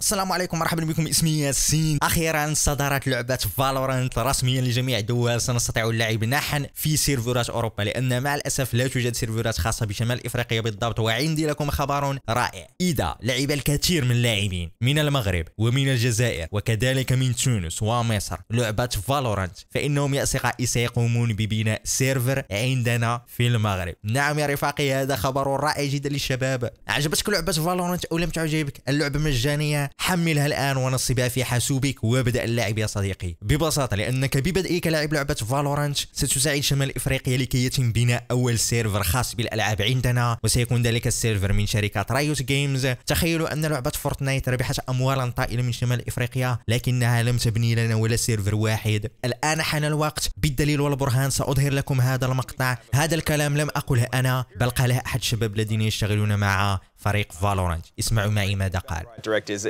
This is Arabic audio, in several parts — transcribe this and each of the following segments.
السلام عليكم مرحبا بكم اسمي ياسين اخيرا صدرت لعبه فالورانت رسميا لجميع الدول سنستطيع اللعب نحن في سيرفرات اوروبا لان مع الاسف لا توجد سيرفرات خاصه بشمال افريقيا بالضبط وعندي لكم خبر رائع اذا لعب الكثير من اللاعبين من المغرب ومن الجزائر وكذلك من تونس ومصر لعبه فالورانت فانهم يا اصدقائي سيقومون ببناء سيرفر عندنا في المغرب نعم يا رفاقي هذا خبر رائع جدا للشباب عجبتك لعبه فالورانت او لم تعجبك اللعبه مجانيه حملها الآن ونصبها في حاسوبك وابدأ اللعب يا صديقي ببساطة لأنك ببدئك لاعب لعبة فالورانت ستساعد شمال إفريقيا لكي يتم بناء أول سيرفر خاص بالألعاب عندنا وسيكون ذلك السيرفر من شركة رايوس جيمز تخيلوا أن لعبة فورتنايت ربحت أموالا طائلة من شمال إفريقيا لكنها لم تبني لنا ولا سيرفر واحد الآن حان الوقت بالدليل والبرهان سأظهر لكم هذا المقطع هذا الكلام لم أقله أنا بل قاله أحد الشباب الذين يشتغلون مع فريق فالورانت اسمعوا قال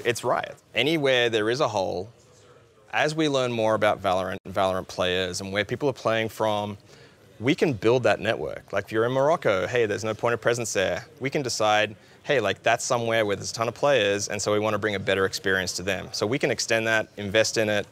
It's riot. Anywhere there is a hole, as we learn more about Valorant and Valorant players and where people are playing from, we can build that network. Like if you're in Morocco, hey, there's no point of presence there. We can decide hey, like that's somewhere where there's a ton of players, and so we want to bring a better experience to them. So we can extend that, invest in it.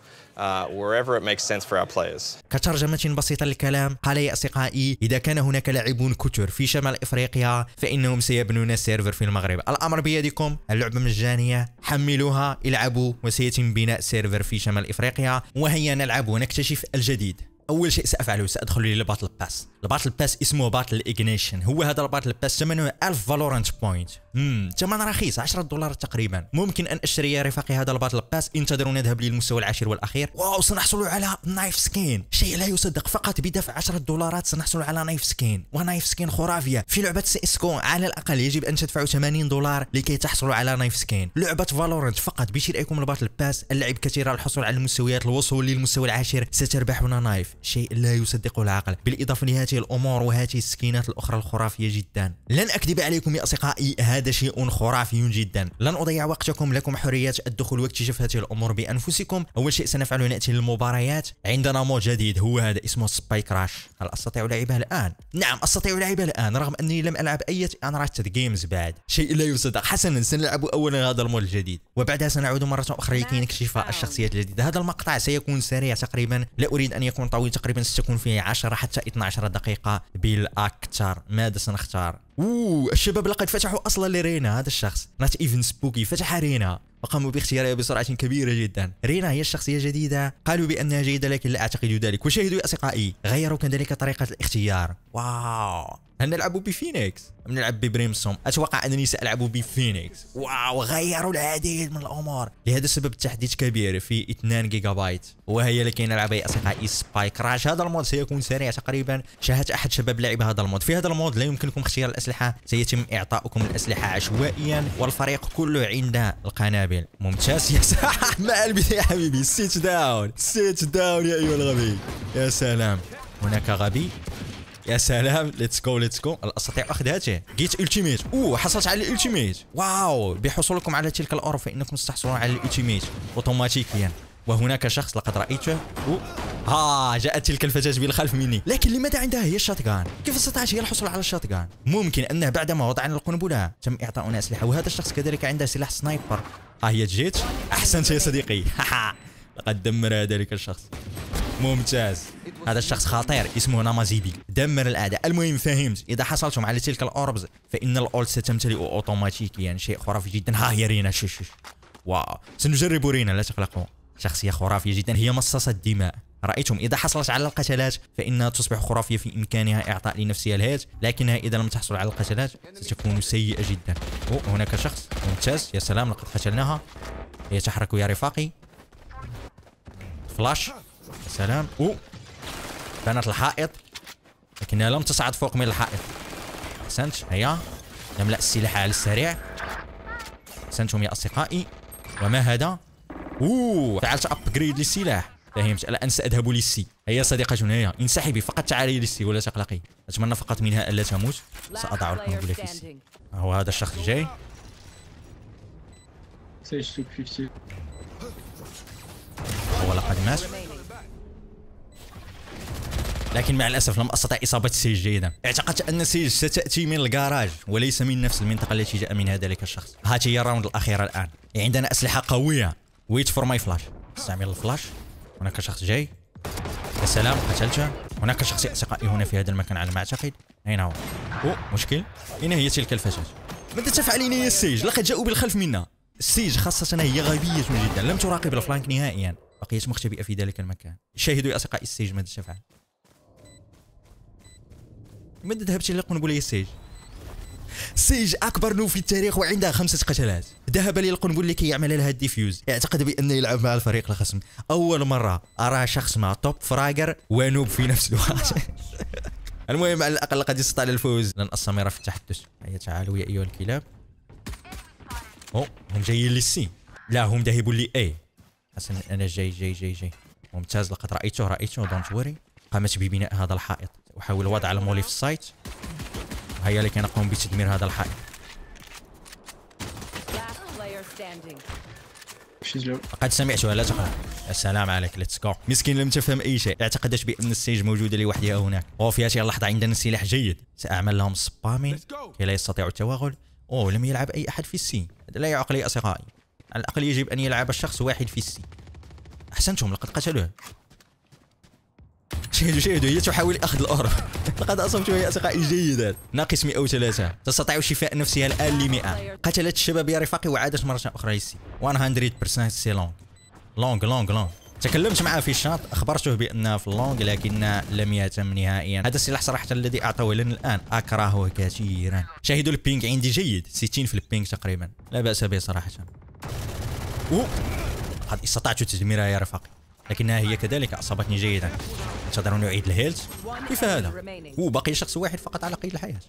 Uh, wherever it makes sense for our players. كترجمة بسيطة للكلام قال يا أصدقائي إذا كان هناك لاعبون كثر في شمال إفريقيا فإنهم سيبنون سيرفر في المغرب الأمر بيدكم اللعبة مجانية حملوها العبوا وسيتم بناء سيرفر في شمال إفريقيا وهيا نلعب ونكتشف الجديد اول شيء سافعله سادخل الى باس الباتل باس اسمه باتل ايجنيشن هو هذا الباتل باس ثمنه 1000 فالورنت بوينت امم ثمن رخيص 10 دولار تقريبا ممكن ان اشتري يا رفاقي هذا الباتل باس انتظروا نذهب للمستوى العاشر والاخير واو سنحصل على نايف سكين شيء لا يصدق فقط بدفع 10 دولارات سنحصل على نايف سكين ونايف سكين خرافيه في لعبه سي اسكو على الاقل يجب ان تدفعوا 80 دولار لكي تحصلوا على نايف سكين لعبه فالورنت فقط بشرائكم الباتل باس اللعب كثيرة الحصول على المستويات الوصول للمستوى العاشر ستربحون نايف شيء لا يصدقه العقل بالإضافة لهذه الأمور وهذه السكينات الأخرى الخرافية جدا لن أكذب عليكم يا أصدقائي هذا شيء خرافي جدا لن أضيع وقتكم لكم حرية الدخول واكتشاف هذه الأمور بأنفسكم أول شيء سنفعله نأتي للمباريات عندنا مود جديد هو هذا اسمه سبايك راش هل أستطيع لعبه الآن؟ نعم أستطيع لعبه الآن رغم أني لم ألعب أي راتد جيمز بعد شيء لا يصدق حسنا سنلعب أولا هذا المود الجديد وبعدها سنعود مرة أخرى لكي نعم. نكتشف نعم. الشخصيات الجديدة هذا المقطع سيكون سريع تقريبا لا أريد أن يكون طويل تقريبا ستكون فيه 10 حتى 12 دقيقه بالاكثر ماذا سنختار اوه الشباب لقد فتحوا اصلا لرينا هذا الشخص نات ايفن سبوكي فتح رينا وقاموا باختيارها بسرعة كبيرة جدا رينا هي الشخصية الجديدة قالوا بأنها جيدة لكن لا أعتقد ذلك وشاهدوا يا أصدقائي غيروا كذلك طريقة الاختيار واو هل نلعب بفينيكس أم نلعب ببريمسون أتوقع أنني سألعب بفينيكس واو غيروا العديد من الأمور لهذا السبب التحديث كبير في 2 جيجا بايت وهي لكي نلعب يا أصدقائي سبايك راش هذا المود سيكون سريع تقريبا شاهدت أحد شباب لعب هذا المود في هذا المود لا يمكنكم اختيار الأسئلة الأسلحة سيتم إعطاؤكم الأسلحة عشوائيا والفريق كله عند القنابل ممتاز يا سلام مع يا حبيبي سيت داون سيت داون يا أيها الغبي يا سلام هناك غبي يا سلام ليتس جو ليتس جو استطيع اخذ هاته جيت التيميت اوه حصلت على الالتيميت واو بحصولكم على تلك الاورو فانكم ستحصلون على الالتيميت اوتوماتيكيا وهناك شخص لقد رايته أوه. ها جاءت تلك الفتاة بالخلف مني لكن لماذا عندها هي الشاتغان كيف استطاعت هي الحصول على الشاتغان ممكن أنه بعدما وضعنا القنبلة تم إعطاؤنا أسلحة وهذا الشخص كذلك عنده سلاح سنايبر ها آه، هي جيت أحسنت يا صديقي لقد دمر ذلك الشخص ممتاز هذا الشخص خطير اسمه نامازيبي دمر الاعداء المهم فهمت اذا حصلتم على تلك الاوربز فان الاولد ستمتلئ اوتوماتيكيا يعني شيء خرافي جدا ها هي رينا شو شو واو سنجرب رينا لا تقلقوا شخصيه خرافيه جدا هي مصاصه الدماء رايتم اذا حصلت على القتلات فانها تصبح خرافيه في امكانها اعطاء لنفسها الهات لكنها اذا لم تحصل على القتلات ستكون سيئه جدا أوه هناك شخص ممتاز يا سلام لقد قتلناها هي تحرك يا رفاقي فلاش يا سلام أوه بانت الحائط لكنها لم تصعد فوق من الحائط احسنت هيا نملا السلاح على السريع احسنتم يا اصدقائي وما هذا اوه فعلت ابجريد للسلاح فهمت الان ساذهب للسي هيا صديقه هنايا انسحبي فقط تعالي للسي ولا تقلقي اتمنى فقط منها الا تموت ساضع القنبله في السي هو هذا الشخص الجاي هو لقد مات لكن مع الاسف لم استطع اصابه سيج جيدا اعتقدت ان سيج ستاتي من الكراج وليس من نفس المنطقه التي جاء منها ذلك الشخص هاتي هي الراوند الاخيره الان عندنا اسلحه قويه ويت فور ماي فلاش استعمل الفلاش هناك شخص جاي يا سلام قتلته هناك شخص اصدقائي هنا في هذا المكان على ما اعتقد اين هو او مشكل اين هي تلك الفتاه ماذا تفعلين يا السيج لقد جاءوا بالخلف منا السيج خاصة هي غبية جدا لم تراقب الفلانك نهائيا بقيت مختبئة في ذلك المكان شاهدوا يا أصدقائي السيج ماذا تفعل ماذا ذهبت إلى قنبلة السيج السيج أكبر نوف في التاريخ وعندها خمسة قتلات ذهب للقنبله اللي يعمل لها الديفيوز يعتقد بانه يلعب مع الفريق الخصم اول مره ارى شخص مع توب فراجر ونوب في نفس الوقت المهم على الاقل قد يستطيع الفوز لن الصميره في التحدث هيا تعالوا يا ايها الكلاب او هم جايين للسي لا هم ذاهبون لاي حسنا انا جاي جاي جاي جاي ممتاز لقد رايته رايته دونت وري قامت ببناء هذا الحائط احاول وضع المولي في السايت لك انا نقوم بتدمير هذا الحائط لقد سمعتها لا تقرا السلام عليك ليتس جو مسكين لم تفهم اي شيء اعتقدت بان السيج موجوده لوحدها هناك او في هذه اللحظه عندنا سلاح جيد ساعمل لهم سبامين كي لا يستطيعوا التوغل او لم يلعب اي احد في السين هذا لا يعقل يا اصدقائي على الاقل يجب ان يلعب الشخص واحد في السين احسنتم لقد قتلوه شاهدوا شاهدوا هي تحاول أخذ الأهرب لقد أصبت اصدقائي جيدا ناقص 103 تستطيع شفاء نفسها الآن ل 100 قتلت الشباب يا رفاقي وعادت مرة أخرى يسي 100% سي لونغ لونغ لونغ لونغ تكلمت معه في الشاط اخبرته بانها في لونغ لكن لم يتم نهائيا هذا السلاح صراحه الذي اعطوه لنا الان اكرهه كثيرا شاهدوا البينج عندي جيد 60 في البينج تقريبا لا باس به صراحه قد استطعت تدميرها يا رفاقي لكنها هي كذلك أصابتني جيدا أنتظرني أعيد الهيلث كيف هذا؟ باقي شخص واحد فقط على قيد الحياة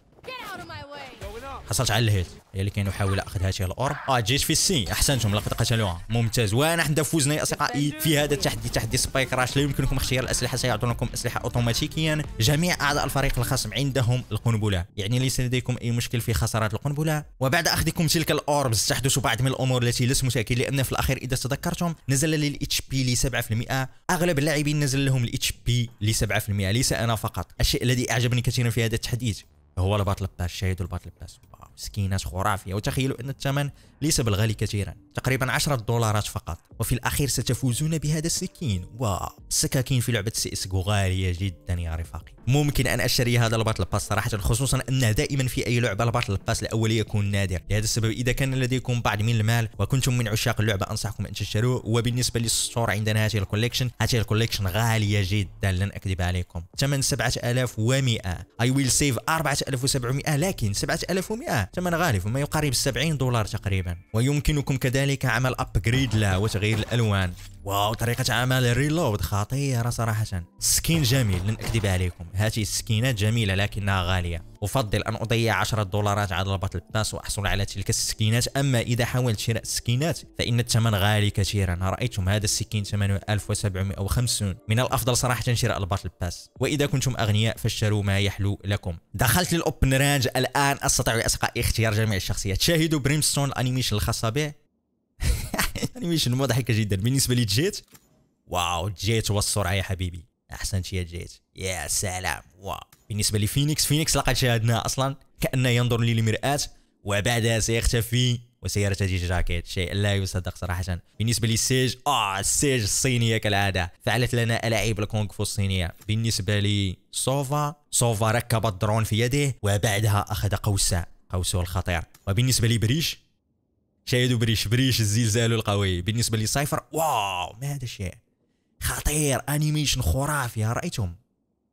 حصلت على الهيل هي اللي كاين وحاول اخذ هاته الاورب اه جيش في السين احسنتم لقد قتلوها ممتاز وانا حنا فوزنا يا اصدقائي في هذا التحدي تحدي سبايك راش لا يمكنكم اختيار الاسلحه سيعطونكم اسلحه اوتوماتيكيا جميع اعضاء الفريق الخصم عندهم القنبله يعني ليس لديكم اي مشكل في خسارات القنبله وبعد اخذكم تلك الاوربز تحدث بعض من الامور التي لست متاكد لان في الاخير اذا تذكرتم نزل لي الاتش بي ل 7% اغلب اللاعبين نزل لهم الاتش بي ل 7% ليس انا فقط الشيء الذي اعجبني كثيرا في هذا التحديث هو الباتل باس شاهدوا الباتل باس سكينات خرافيه وتخيلوا ان الثمن ليس بالغالي كثيرا تقريبا 10 دولارات فقط وفي الأخير ستفوزون بهذا السكين واو السكاكين في لعبة سي اس جو غالية جدا يا رفاقي ممكن أن أشتري هذا الباتل باس صراحة خصوصا أن دائما في أي لعبة الباتل باس الأول يكون نادر لهذا السبب إذا كان لديكم بعض من المال وكنتم من عشاق اللعبة أنصحكم أن تشتروه وبالنسبة للستور عندنا هذه الكوليكشن هذه الكوليكشن غالية جدا لن أكذب عليكم ثمن 7100 اي ويل سيف 4700 لكن 7100 ثمن غالي فما يقارب 70 دولار تقريبا تقريبا ويمكنكم كذلك عمل ابجريد له وتغيير الالوان واو طريقة عمل ريلود خطيرة صراحة سكين جميل لن أكذب عليكم هذه السكينات جميلة لكنها غالية أفضل أن أضيع 10 دولارات على الباتل باس وأحصل على تلك السكينات أما إذا حاولت شراء السكينات فإن الثمن غالي كثيرا رأيتم هذا السكين 8750 من الأفضل صراحة شراء الباتل باس وإذا كنتم أغنياء فاشتروا ما يحلو لكم دخلت للأوبن رانج الآن أستطيع أسقى اختيار جميع الشخصيات شاهدوا بريمستون الأنيميشن الخاصة به انيميشن مضحكه جدا بالنسبه لي جيت واو جيت والسرعه يا حبيبي احسن يا جيت يا سلام واو بالنسبه لي فينيكس لقد شاهدناه اصلا كانه ينظر للمراه وبعدها سيختفي وسيرتدي جاكيت شيء لا يصدق صراحه بالنسبه للسيج اه السيج الصينيه كالعاده فعلت لنا الاعيب الكونغ فو الصينيه بالنسبه لي سوفا سوفا ركب الدرون في يده وبعدها اخذ قوسه قوسه الخطير وبالنسبه لبريش شاهدوا بريش بريش الزلزال القوي بالنسبه لي سايفر واو ما هذا الشيء خطير انيميشن خرافي رايتم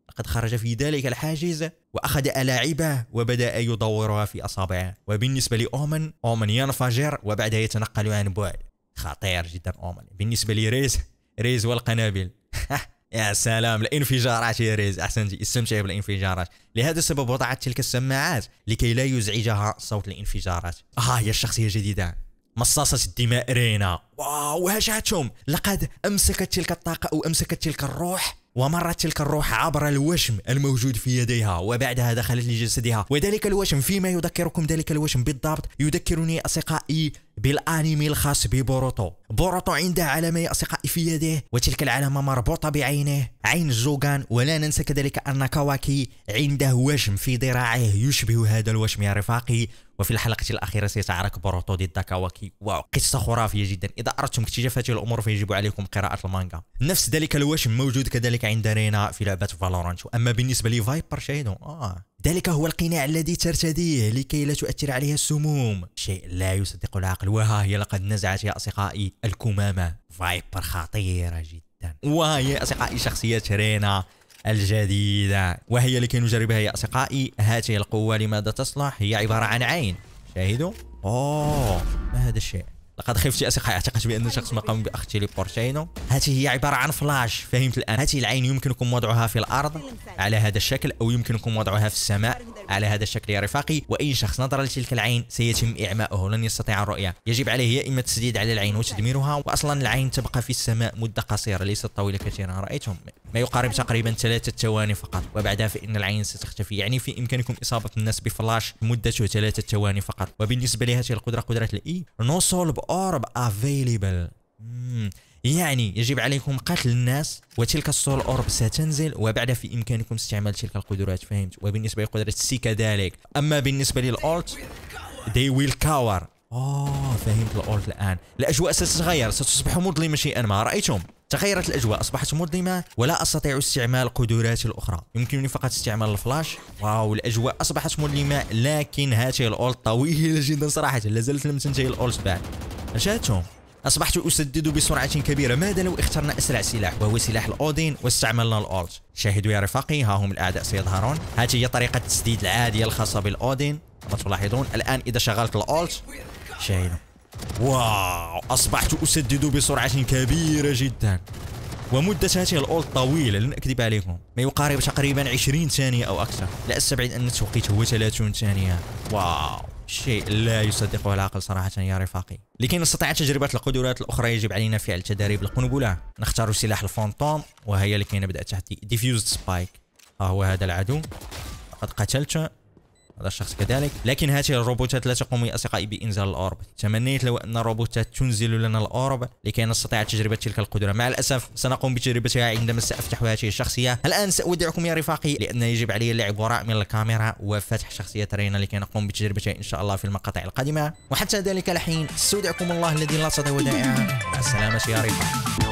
لقد خرج في ذلك الحاجز واخذ الاعبه وبدا يدورها في اصابعه وبالنسبه لاومن اومن ينفجر وبعدها يتنقل عن بعد خطير جدا اومن بالنسبه لريز ريز والقنابل يا سلام الانفجارات يا ريز احسنت استمتع بالانفجارات لهذا السبب وضعت تلك السماعات لكي لا يزعجها صوت الانفجارات اه هي الشخصيه الجديده مصاصة الدماء رينا واو هجعتهم لقد أمسكت تلك الطاقة أو أمسكت تلك الروح ومرت تلك الروح عبر الوشم الموجود في يديها وبعدها دخلت لجسدها وذلك الوشم فيما يذكركم ذلك الوشم بالضبط يذكرني أصدقائي بالانمي الخاص ببوروتو بوروتو عنده علامة يا في يده وتلك العلامة مربوطة بعينه عين زوغان ولا ننسى كذلك أن كواكي عنده وشم في ذراعه يشبه هذا الوشم يا رفاقي وفي الحلقة الأخيرة سيتعارك بوروتو ضد كاواكي واو قصة خرافية جدا إذا أردتم اكتشاف هذه الأمور فيجب عليكم قراءة المانجا نفس ذلك الوشم موجود كذلك عند رينا في لعبة فالورانت أما بالنسبة لفايبر شاهدوا آه ذلك هو القناع الذي ترتديه لكي لا تؤثر عليها السموم شيء لا يصدق العقل وها هي لقد نزعت يا أصدقائي الكمامة فايبر خطيرة جدا وها هي أصدقائي شخصية رينا الجديدة وهي لكي نجربها يا أصدقائي هذه القوة لماذا تصلح هي عبارة عن عين شاهدوا أوه ما هذا الشيء لقد خفت اثق اعتقدت بان شخص ما قام باختي بورشينو هذه هي عباره عن فلاش فهمت الان هذه العين يمكنكم وضعها في الارض على هذا الشكل او يمكنكم وضعها في السماء على هذا الشكل يا رفاقي واي شخص نظر لتلك العين سيتم اعماؤه لن يستطيع الرؤيه يجب عليه يا اما التسديد على العين وتدميرها واصلا العين تبقى في السماء مده قصيره ليست طويله كثيرا رايتم ما يقارب تقريبا ثلاثة ثواني فقط وبعدها فإن العين ستختفي يعني في إمكانكم إصابة الناس بفلاش مدته ثلاثة ثواني فقط وبالنسبة لهذه القدرة قدرة الإي نو سولب أورب أفيليبل يعني يجب عليكم قتل الناس وتلك السول اورب ستنزل وبعد في امكانكم استعمال تلك القدرات فهمت وبالنسبه لقدره السي كذلك اما بالنسبه للالت they will cower اوه فهمت الالت الان الاجواء ستتغير ستصبح مظلمه شيئا ما رايتم تغيرت الأجواء أصبحت مظلمة ولا أستطيع استعمال قدراتي الأخرى يمكنني فقط استعمال الفلاش واو الأجواء أصبحت مظلمة لكن هاته الأولت طويلة جدا صراحة لا زلت لم تنتهي الأولت بعد أجاتهم أصبحت أسدد بسرعة كبيرة ماذا لو اخترنا أسرع سلاح وهو سلاح الأودين واستعملنا الأولت شاهدوا يا رفاقي ها هم الأعداء سيظهرون هذه هي طريقة التسديد العادية الخاصة بالأودين كما تلاحظون الآن إذا شغلت الأولت شاهدوا واو أصبحت أسدد بسرعة كبيرة جدا ومدة هذه الأولد طويلة لن أكذب عليكم ما يقارب تقريبا 20 ثانية أو أكثر لا أستبعد أن التوقيت هو 30 ثانية واو شيء لا يصدقه العقل صراحة يا رفاقي لكي نستطيع تجربة القدرات الأخرى يجب علينا فعل تدريب القنبلة نختار سلاح الفونتوم وهي لكي نبدأ تحت ديفيوز سبايك ها هو هذا العدو قد قتلته هذا الشخص كذلك لكن هذه الروبوتات لا تقوم يا اصدقائي بانزال الاورب تمنيت لو ان الروبوتات تنزل لنا الاورب لكي نستطيع تجربه تلك القدره مع الاسف سنقوم بتجربتها عندما سافتح هذه الشخصيه الان ساودعكم يا رفاقي لان يجب علي اللعب وراء من الكاميرا وفتح شخصيه رينا لكي نقوم بتجربتها ان شاء الله في المقاطع القادمه وحتى ذلك الحين استودعكم الله الذي لا تضيع ودائعه السلامه يا رفاقي